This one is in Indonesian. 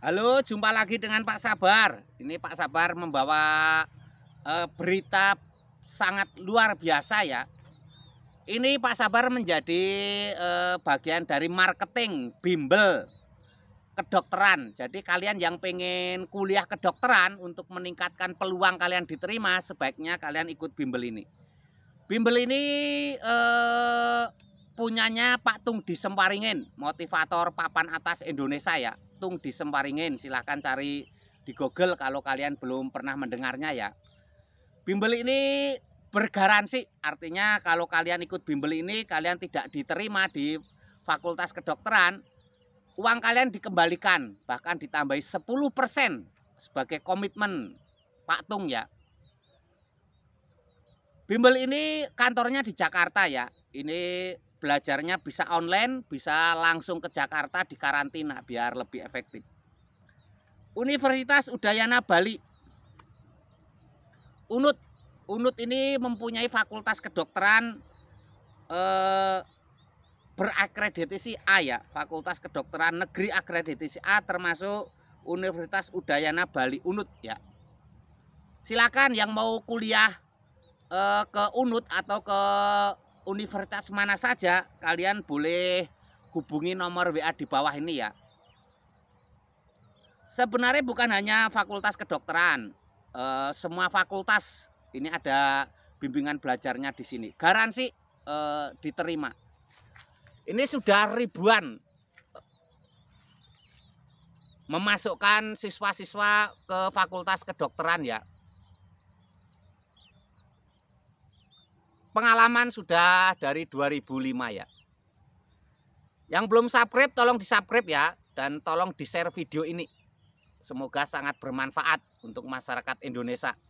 Halo, jumpa lagi dengan Pak Sabar. Ini Pak Sabar membawa e, berita sangat luar biasa ya. Ini Pak Sabar menjadi e, bagian dari marketing bimbel kedokteran. Jadi kalian yang pengen kuliah kedokteran untuk meningkatkan peluang kalian diterima, sebaiknya kalian ikut bimbel ini. Bimbel ini eh, punyanya Pak Tung disemparingin motivator papan atas Indonesia ya. Tung disemparingin. silahkan cari di Google kalau kalian belum pernah mendengarnya ya. Bimbel ini bergaransi, artinya kalau kalian ikut bimbel ini kalian tidak diterima di Fakultas Kedokteran, uang kalian dikembalikan, bahkan ditambahi 10% sebagai komitmen Pak Tung ya. Bimbel ini kantornya di Jakarta ya. Ini belajarnya bisa online, bisa langsung ke Jakarta di karantina biar lebih efektif. Universitas Udayana Bali. Unut. Unut ini mempunyai fakultas kedokteran eh, berakreditasi A ya, Fakultas Kedokteran Negeri akreditasi A termasuk Universitas Udayana Bali Unut ya. Silakan yang mau kuliah eh, ke Unut atau ke universitas mana saja kalian boleh hubungi nomor WA di bawah ini ya sebenarnya bukan hanya fakultas kedokteran e, semua fakultas ini ada bimbingan belajarnya di sini garansi e, diterima ini sudah ribuan memasukkan siswa-siswa ke fakultas kedokteran ya pengalaman sudah dari 2005 ya. Yang belum subscribe tolong di-subscribe ya dan tolong di-share video ini. Semoga sangat bermanfaat untuk masyarakat Indonesia.